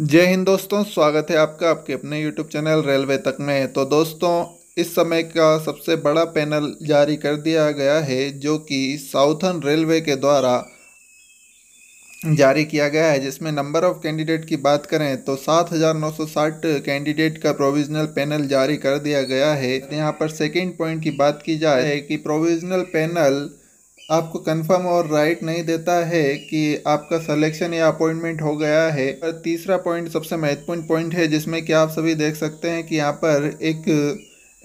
जय हिंद दोस्तों स्वागत है आपका आपके अपने यूट्यूब चैनल रेलवे तक में तो दोस्तों इस समय का सबसे बड़ा पैनल जारी कर दिया गया है जो कि साउथर्न रेलवे के द्वारा जारी किया गया है जिसमें नंबर ऑफ़ कैंडिडेट की बात करें तो 7,960 कैंडिडेट का प्रोविजनल पैनल जारी कर दिया गया है यहाँ पर सेकेंड पॉइंट की बात की जाए कि प्रोविजनल पैनल आपको कंफर्म और राइट नहीं देता है कि आपका सिलेक्शन या अपॉइंटमेंट हो गया है और तीसरा पॉइंट सबसे महत्वपूर्ण पॉइंट है जिसमें कि आप सभी देख सकते हैं कि यहाँ पर एक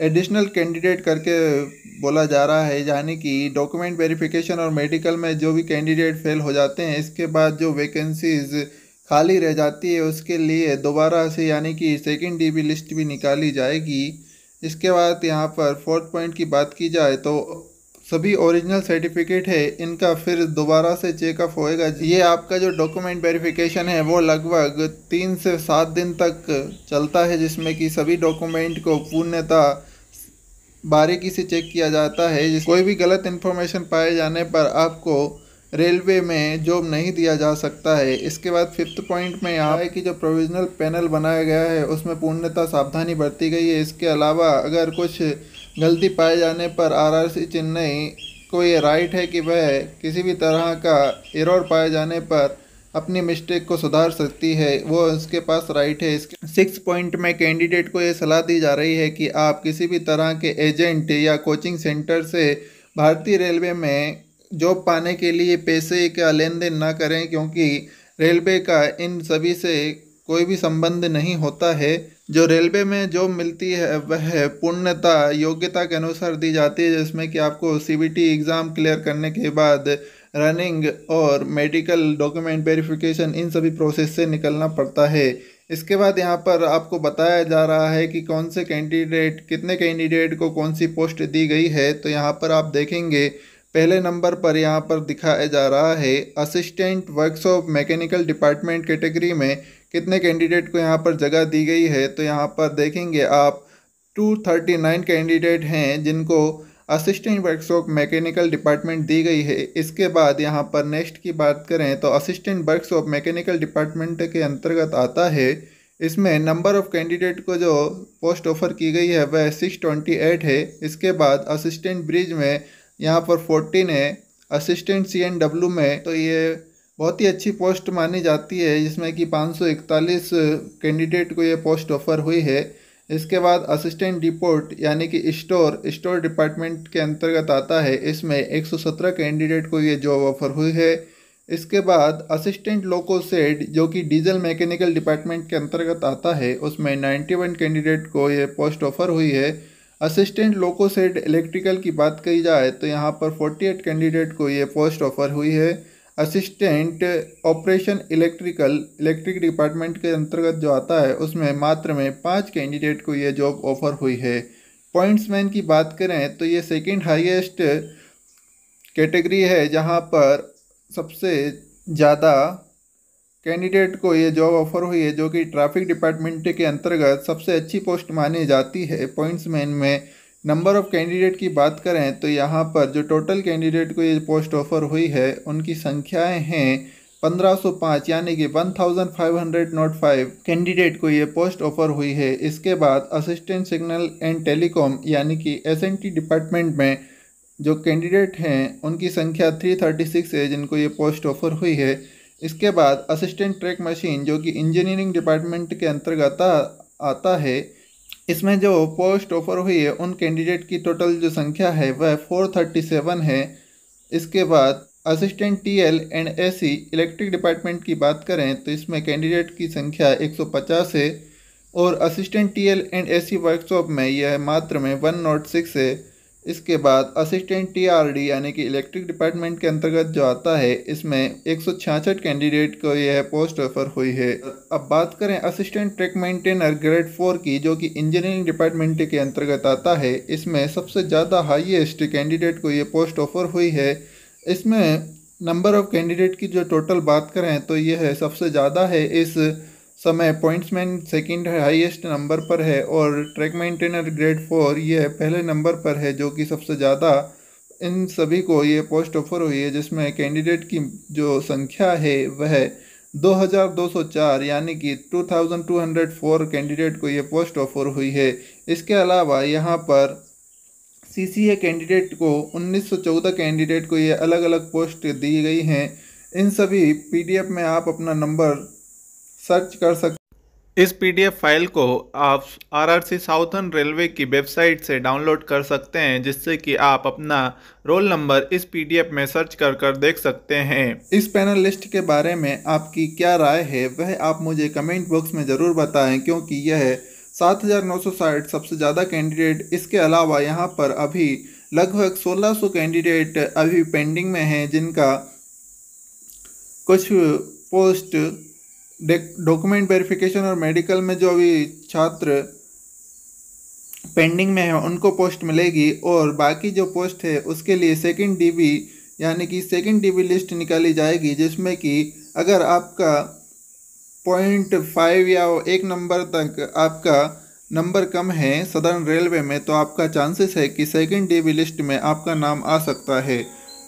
एडिशनल कैंडिडेट करके बोला जा रहा है यानी कि डॉक्यूमेंट वेरिफिकेशन और मेडिकल में जो भी कैंडिडेट फेल हो जाते हैं इसके बाद जो वैकेंसीज़ खाली रह जाती है उसके लिए दोबारा से यानी कि सेकेंड डी लिस्ट भी निकाली जाएगी इसके बाद यहाँ पर फोर्थ पॉइंट की बात की जाए तो सभी ओरिजिनल सर्टिफिकेट है इनका फिर दोबारा से चेकअप होएगा ये आपका जो डॉक्यूमेंट वेरिफिकेशन है वो लगभग तीन से सात दिन तक चलता है जिसमें कि सभी डॉक्यूमेंट को पूर्णता बारीकी से चेक किया जाता है कोई भी गलत इन्फॉर्मेशन पाए जाने पर आपको रेलवे में जॉब नहीं दिया जा सकता है इसके बाद फिफ्थ पॉइंट में यहाँ है कि जो प्रोविजनल पैनल बनाया गया है उसमें पूर्णता सावधानी बरती गई है इसके अलावा अगर कुछ गलती पाए जाने पर आरआरसी चेन्नई को ये राइट है कि वह किसी भी तरह का एरर पाए जाने पर अपनी मिस्टेक को सुधार सकती है वो उसके पास राइट है इसके सिक्स पॉइंट में कैंडिडेट को ये सलाह दी जा रही है कि आप किसी भी तरह के एजेंट या कोचिंग सेंटर से भारतीय रेलवे में जॉब पाने के लिए पैसे का लेन देन ना करें क्योंकि रेलवे का इन सभी से कोई भी संबंध नहीं होता है जो रेलवे में जॉब मिलती है वह पूर्णता योग्यता के अनुसार दी जाती है जिसमें कि आपको सी एग्ज़ाम क्लियर करने के बाद रनिंग और मेडिकल डॉक्यूमेंट वेरिफिकेशन इन सभी प्रोसेस से निकलना पड़ता है इसके बाद यहाँ पर आपको बताया जा रहा है कि कौन से कैंडिडेट कितने कैंडिडेट को कौन सी पोस्ट दी गई है तो यहाँ पर आप देखेंगे पहले नंबर पर यहाँ पर दिखाया जा रहा है assistant workshop mechanical department category में कितने कैंडिडेट को यहाँ पर जगह दी गई है तो यहाँ पर देखेंगे आप 239 कैंडिडेट हैं जिनको असिस्टेंट वर्कशॉप मैकेनिकल डिपार्टमेंट दी गई है इसके बाद यहाँ पर नेक्स्ट की बात करें तो असिस्टेंट वर्कशॉप मैकेनिकल डिपार्टमेंट के अंतर्गत आता है इसमें नंबर ऑफ़ कैंडिडेट को जो पोस्ट ऑफर की गई है वह सिक्स ट्वेंटी एट है इसके बाद असिस्टेंट ब्रिज में यहाँ पर फोर्टीन है असिस्टेंट सी एन डब्ल्यू में तो ये बहुत ही अच्छी पोस्ट मानी जाती है जिसमें कि 541 कैंडिडेट को ये पोस्ट ऑफर हुई है इसके बाद असिस्टेंट डिपोर्ट यानी कि स्टोर स्टोर डिपार्टमेंट के अंतर्गत आता है इसमें 117 कैंडिडेट को ये जॉब ऑफर हुई है इसके बाद असिस्टेंट लोको सेड जो कि डीजल मैकेनिकल डिपार्टमेंट के अंतर्गत आता है उसमें नाइन्टी कैंडिडेट को ये पोस्ट ऑफर हुई है असिस्टेंट लोको सेड इलेक्ट्रिकल की बात की जाए तो यहाँ पर फोर्टी कैंडिडेट को ये पोस्ट ऑफर हुई है assistant operation electrical electric department के अंतर्गत जो आता है उसमें मात्र में पाँच कैंडिडेट को ये जॉब ऑफर हुई है पॉइंट्समैन की बात करें तो ये सेकंड हाईएस्ट कैटेगरी है जहां पर सबसे ज़्यादा कैंडिडेट को ये जॉब ऑफर हुई है जो कि ट्रैफिक डिपार्टमेंट के अंतर्गत सबसे अच्छी पोस्ट मानी जाती है पॉइंट्समैन में नंबर ऑफ़ कैंडिडेट की बात करें तो यहाँ पर जो टोटल कैंडिडेट को ये पोस्ट ऑफर हुई है उनकी संख्याएं हैं 1505 यानी कि 1505 नॉट फाइव कैंडिडेट को ये पोस्ट ऑफर हुई है इसके बाद असिस्टेंट सिग्नल एंड टेलीकॉम यानी कि एसएनटी डिपार्टमेंट में जो कैंडिडेट हैं उनकी संख्या 336 है जिनको ये पोस्ट ऑफर हुई है इसके बाद असिस्टेंट ट्रैक मशीन जो कि इंजीनियरिंग डिपार्टमेंट के अंतर्गत आता है इसमें जो पोस्ट ऑफर हुई है उन कैंडिडेट की टोटल जो संख्या है वह 437 है इसके बाद assistant TL and AC electric department की बात करें तो इसमें कैंडिडेट की संख्या 150 है और assistant TL and AC workshop में यह मात्र में 106 है इसके बाद असिस्टेंट टीआरडी यानी कि इलेक्ट्रिक डिपार्टमेंट के अंतर्गत जो आता है इसमें एक कैंडिडेट को यह पोस्ट ऑफर हुई है अब बात करें assistant track maintainer grade four की जो कि इंजीनियरिंग डिपार्टमेंट के अंतर्गत आता है इसमें सबसे ज़्यादा हाईएस्ट कैंडिडेट को ये पोस्ट ऑफर हुई है इसमें नंबर ऑफ़ कैंडिडेट की जो टोटल बात करें तो यह सबसे ज़्यादा है इस समय पॉइंट्समैन सेकंड हाईएस्ट नंबर पर है और ट्रैक मेंटेनर ग्रेड फोर ये पहले नंबर पर है जो कि सबसे ज़्यादा इन सभी को ये पोस्ट ऑफर हुई है जिसमें कैंडिडेट की जो संख्या है वह 2204 यानी कि 2204 कैंडिडेट को ये पोस्ट ऑफर हुई है इसके अलावा यहाँ पर सीसीए कैंडिडेट को 1914 कैंडिडेट को ये अलग अलग पोस्ट दी गई हैं इन सभी पीडीएफ में आप अपना नंबर सर्च कर सकते इस पीडीएफ फाइल को आप आरआरसी साउथर्न रेलवे की वेबसाइट से डाउनलोड कर सकते हैं जिससे कि आप अपना रोल नंबर इस पीडीएफ में सर्च कर कर देख सकते हैं इस पैनल लिस्ट के बारे में आपकी क्या राय है वह आप मुझे कमेंट बॉक्स में ज़रूर बताएं क्योंकि यह सात हज़ार नौ सौ साठ सबसे ज़्यादा कैंडिडेट इसके अलावा यहाँ पर अभी लगभग सोलह कैंडिडेट अभी पेंडिंग में हैं जिनका कुछ पोस्ट डॉक्यूमेंट वेरिफिकेशन और मेडिकल में जो अभी छात्र पेंडिंग में है उनको पोस्ट मिलेगी और बाकी जो पोस्ट है उसके लिए सेकंड डीबी यानी कि सेकंड डीबी लिस्ट निकाली जाएगी जिसमें कि अगर आपका पॉइंट फाइव या एक नंबर तक आपका नंबर कम है सदर्न रेलवे में तो आपका चांसेस है कि सेकंड डीबी लिस्ट में आपका नाम आ सकता है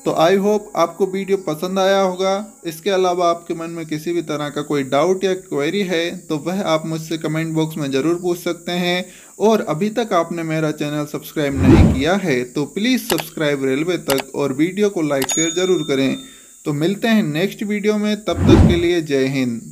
तो आई होप आपको वीडियो पसंद आया होगा इसके अलावा आपके मन में किसी भी तरह का कोई डाउट या क्वेरी है तो वह आप मुझसे कमेंट बॉक्स में ज़रूर पूछ सकते हैं और अभी तक आपने मेरा चैनल सब्सक्राइब नहीं किया है तो प्लीज़ सब्सक्राइब रेलवे तक और वीडियो को लाइक शेयर ज़रूर करें तो मिलते हैं नेक्स्ट वीडियो में तब तक के लिए जय हिंद